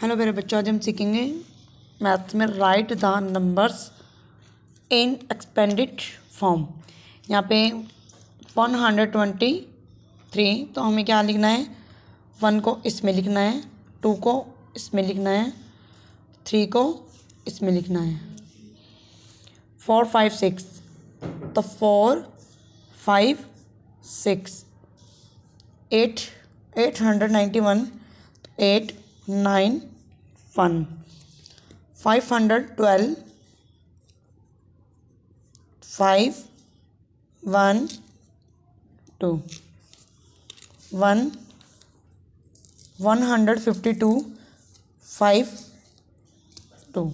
hello मेरे बच्चों आज हम सीखेंगे मैथ्स में write the numbers in expanded form यहाँ पे वन हंड्रेड ट्वेंटी थ्री तो हमें क्या लिखना है वन को इसमें लिखना है टू को इसमें लिखना है थ्री को इसमें लिखना है फोर फाइव सिक्स तो four five six eight eight hundred ninety one eight nine one five hundred twelve five one two one one hundred fifty two five to